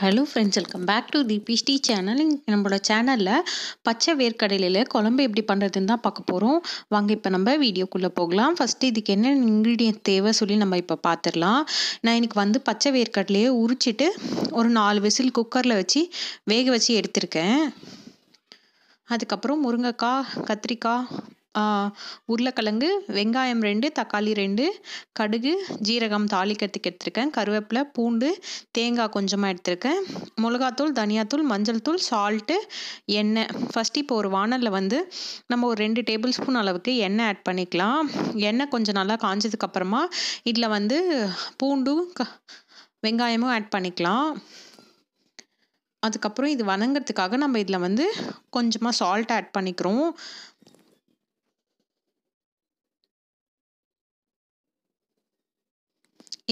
hello friends welcome back to the பிஸ்டி channel நம்மளோட சேனலில் பச்சை வேர்க்கடலையில் குழம்பு எப்படி பண்ணுறதுன்னு தான் பார்க்க போகிறோம் வாங்க இப்போ நம்ம வீடியோக்குள்ளே போகலாம் ஃபஸ்ட்டு இதுக்கு என்ன இன்க்ரீடியன்ட் தேவை சொல்லி நம்ம இப்போ பார்த்துடலாம் நான் இன்றைக்கி வந்து பச்சை வேர்க்கடலையே உரிச்சிட்டு ஒரு நாலு விசில் குக்கரில் வச்சு வேக வச்சு எடுத்திருக்கேன் அதுக்கப்புறம் முருங்கைக்காய் கத்திரிக்காய் உருளைக்கிழங்கு வெங்காயம் ரெண்டு தக்காளி ரெண்டு கடுகு ஜீரகம் தாளிக்கிறதுக்கு எடுத்திருக்கேன் கருவேப்பிலை பூண்டு தேங்காய் கொஞ்சமாக எடுத்திருக்கேன் மிளகாத்தூள் தனியாத்தூள் மஞ்சள் தூள் சால்ட்டு எண்ணெய் ஃபஸ்ட் இப்போ ஒரு வானலில் வந்து நம்ம ஒரு ரெண்டு டேபிள் ஸ்பூன் அளவுக்கு எண்ணெய் ஆட் பண்ணிக்கலாம் எண்ணெய் கொஞ்சம் நல்லா காஞ்சதுக்கப்புறமா இதில் வந்து பூண்டும் க வெங்காயமும் ஆட் பண்ணிக்கலாம் அதுக்கப்புறம் இது வணங்குறதுக்காக நம்ம இதில் வந்து கொஞ்சமாக சால்ட் ஆட் பண்ணிக்கிறோம்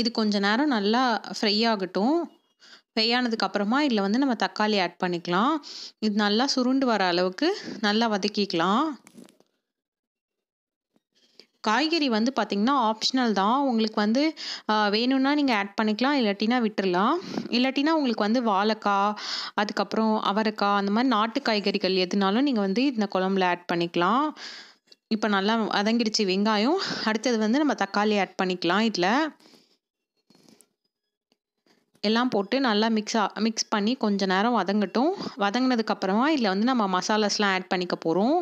இது கொஞ்ச நேரம் நல்லா ஃப்ரை ஆகட்டும் ஃப்ரை அப்புறமா இதில் வந்து நம்ம தக்காளி ஆட் பண்ணிக்கலாம் இது நல்லா சுருண்டு வர அளவுக்கு நல்லா வதக்கிக்கலாம் காய்கறி வந்து பார்த்திங்கன்னா ஆப்ஷனல் தான் உங்களுக்கு வந்து வேணும்னா நீங்கள் ஆட் பண்ணிக்கலாம் இல்லாட்டினா விட்டுடலாம் இல்லாட்டினா உங்களுக்கு வந்து வாழைக்காய் அதுக்கப்புறம் அவரைக்காய் அந்த மாதிரி நாட்டு காய்கறிகள் எதுனாலும் நீங்கள் வந்து இந்த குழம்புல ஆட் பண்ணிக்கலாம் இப்போ நல்லா வதங்கிடுச்சு வெங்காயம் அடுத்தது வந்து நம்ம தக்காளி ஆட் பண்ணிக்கலாம் இதில் எல்லாம் போட்டு நல்லா மிக்ஸா மிக்ஸ் பண்ணி கொஞ்ச நேரம் வதங்கட்டும் வதங்கினதுக்கப்புறமா இதில் வந்து நம்ம மசாலாஸ்லாம் ஆட் பண்ணிக்க போகிறோம்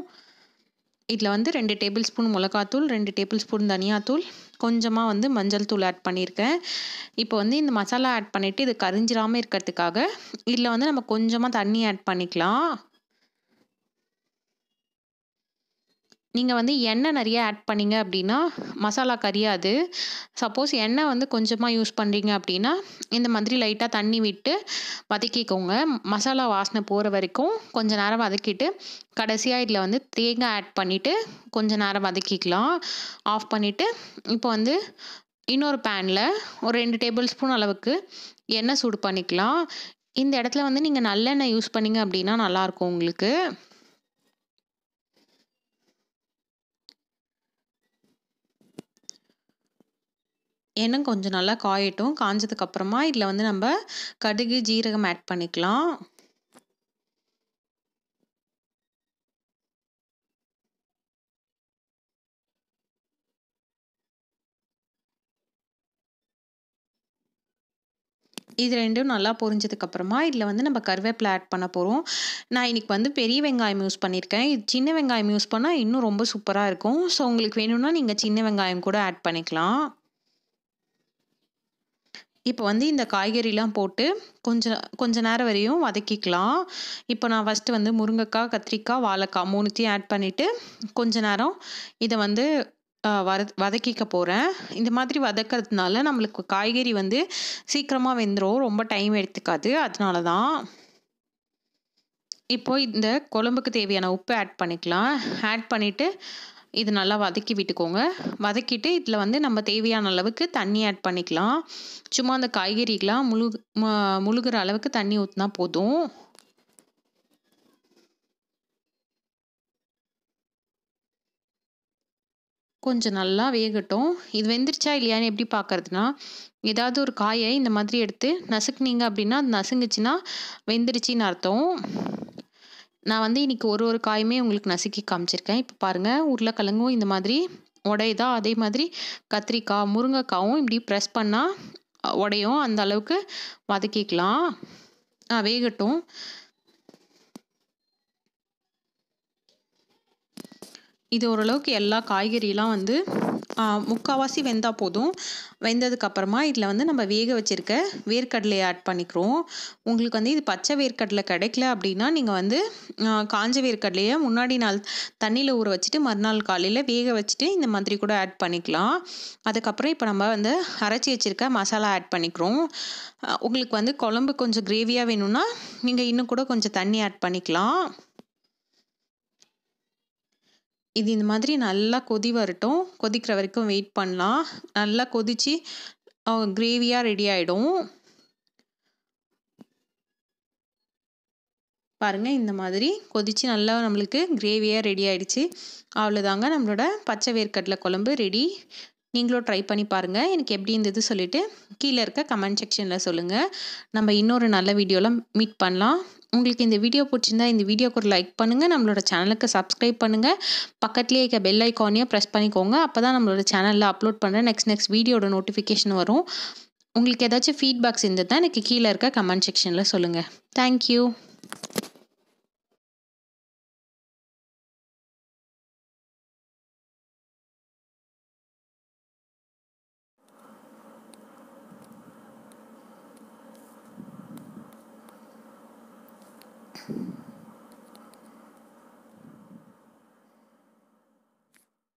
இதில் வந்து ரெண்டு டேபிள் ஸ்பூன் மிளகாத்தூள் ரெண்டு டேபிள் ஸ்பூன் தனியாத்தூள் கொஞ்சமாக வந்து மஞ்சள் தூள் ஆட் பண்ணியிருக்கேன் இப்போ வந்து இந்த மசாலா ஆட் பண்ணிவிட்டு இது கரிஞ்சிடாமல் இருக்கிறதுக்காக இதில் வந்து நம்ம கொஞ்சமாக தண்ணி ஆட் பண்ணிக்கலாம் நீங்கள் வந்து எண்ணெய் நிறைய ஆட் பண்ணீங்க அப்படின்னா மசாலா கரியாது சப்போஸ் எண்ணெய் வந்து கொஞ்சமாக யூஸ் பண்ணுறீங்க அப்படின்னா இந்த மாதிரி லைட்டாக தண்ணி விட்டு வதக்கிக்கோங்க மசாலா வாசனை போகிற வரைக்கும் கொஞ்சம் நேரம் வதக்கிட்டு கடைசியாக இதில் வந்து தேங்காய் ஆட் பண்ணிவிட்டு கொஞ்சம் நேரம் வதக்கிக்கலாம் ஆஃப் பண்ணிவிட்டு இப்போ வந்து இன்னொரு பேனில் ஒரு ரெண்டு டேபிள் ஸ்பூன் அளவுக்கு எண்ணெய் சூடு பண்ணிக்கலாம் இந்த இடத்துல வந்து நீங்கள் நல்லெண்ணெய் யூஸ் பண்ணிங்க அப்படின்னா நல்லாயிருக்கும் உங்களுக்கு இன்னும் கொஞ்சம் நல்லா காயட்டும் காஞ்சதுக்கப்புறமா இதில் வந்து நம்ம கடுகு ஜீரகம் ஆட் பண்ணிக்கலாம் இது ரெண்டும் நல்லா பொரிஞ்சதுக்கப்புறமா இதில் வந்து நம்ம கருவேப்பிலை ஆட் பண்ண போகிறோம் நான் இன்றைக்கி வந்து பெரிய வெங்காயம் யூஸ் பண்ணியிருக்கேன் இது சின்ன வெங்காயம் யூஸ் பண்ணால் இன்னும் ரொம்ப சூப்பராக இருக்கும் ஸோ உங்களுக்கு வேணும்னா நீங்கள் சின்ன வெங்காயம் கூட ஆட் பண்ணிக்கலாம் இப்போ வந்து இந்த காய்கறிலாம் போட்டு கொஞ்சம் கொஞ்ச நேரம் வரையும் வதக்கிக்கலாம் இப்போ நான் ஃபஸ்ட்டு வந்து முருங்கைக்காய் கத்திரிக்காய் வாழைக்காய் மூணுத்தையும் ஆட் பண்ணிவிட்டு கொஞ்ச நேரம் இதை வந்து வத வதக்கிக்க போகிறேன் இந்த மாதிரி வதக்கிறதுனால நம்மளுக்கு காய்கறி வந்து சீக்கிரமாக வெந்துடும் ரொம்ப டைம் எடுத்துக்காது அதனால தான் இப்போது இந்த குழம்புக்கு தேவையான உப்பு ஆட் பண்ணிக்கலாம் ஆட் பண்ணிவிட்டு இது நல்லா வதக்கி விட்டுக்கோங்க வதக்கிட்டு இதில் வந்து நம்ம தேவையான அளவுக்கு தண்ணி ஆட் பண்ணிக்கலாம் சும்மா அந்த காய்கறிக்கெலாம் முழு முழுகிற அளவுக்கு தண்ணி ஊற்றினா போதும் கொஞ்சம் நல்லா வேகட்டும் இது வெந்துருச்சா இல்லையான்னு எப்படி பார்க்கறதுனா ஏதாவது ஒரு காயை இந்த மாதிரி எடுத்து நசுக்குனீங்க அப்படின்னா அது நசுங்குச்சுன்னா வெந்துருச்சின்னு அர்த்தம் நான் வந்து இன்னைக்கு ஒரு ஒரு காயுமே உங்களுக்கு நசுக்கி காமிச்சிருக்கேன் இப்போ பாருங்கள் உருளைக்கிழங்கும் இந்த மாதிரி உடையுதா அதே மாதிரி கத்திரிக்காய் முருங்கைக்காவும் இப்படி ப்ரெஸ் பண்ணால் உடையும் அந்த அளவுக்கு வதக்கிக்கலாம் வேகட்டும் இது ஓரளவுக்கு எல்லா காய்கறியெலாம் வந்து முக்கால்வாசி வெந்தால் போதும் வெந்ததுக்கப்புறமா இதில் வந்து நம்ம வேக வச்சுருக்க வேர்க்கடலையை ஆட் பண்ணிக்கிறோம் உங்களுக்கு வந்து இது பச்சை வேர்க்கடலை கிடைக்கல அப்படின்னா நீங்கள் வந்து காஞ்ச வேர்க்கடலையை முன்னாடி நாள் தண்ணியில் ஊற வச்சுட்டு மறுநாள் காலையில் வேக வச்சுட்டு இந்த மாதிரி கூட ஆட் பண்ணிக்கலாம் அதுக்கப்புறம் இப்போ நம்ம வந்து அரைச்சி வச்சுருக்க மசாலா ஆட் பண்ணிக்கிறோம் உங்களுக்கு வந்து குழம்பு கொஞ்சம் கிரேவியாக வேணும்னா நீங்கள் இன்னும் கூட கொஞ்சம் தண்ணி ஆட் பண்ணிக்கலாம் இது இந்த மாதிரி நல்லா கொதி வரட்டும் கொதிக்கிற வரைக்கும் வெயிட் பண்ணலாம் நல்லா கொதித்து கிரேவியாக ரெடி ஆகிடும் பாருங்கள் இந்த மாதிரி கொதித்து நல்லா நம்மளுக்கு கிரேவியாக ரெடி ஆகிடுச்சு அவ்வளோதாங்க நம்மளோட பச்சை வேர்க்கடலை குழம்பு ரெடி நீங்களும் ட்ரை பண்ணி பாருங்கள் எனக்கு எப்படி இருந்தது சொல்லிவிட்டு கீழே இருக்க கமெண்ட் செக்ஷனில் சொல்லுங்கள் நம்ம இன்னொரு நல்ல வீடியோவில் மீட் பண்ணலாம் உங்களுக்கு இந்த வீடியோ பிடிச்சிருந்தா இந்த வீடியோக்கு ஒரு லைக் பண்ணுங்கள் நம்மளோட சேனலுக்கு சப்ஸ்கிரைப் பண்ணுங்கள் பக்கத்துலேயே இருக்க பெல் ஐக்கானையும் ப்ரெஸ் பண்ணிக்கோங்க அப்போ தான் நம்மளோட சேனலில் அப்லோட் பண்ணுற நெக்ஸ்ட் நெக்ஸ்ட் வீடியோட நோட்டிஃபிகேஷன் வரும் உங்களுக்கு ஏதாச்சும் ஃபீட்பேக்ஸ் தான் எனக்கு கீழே இருக்க கமெண்ட் செக்ஷனில் சொல்லுங்கள் தேங்க்யூ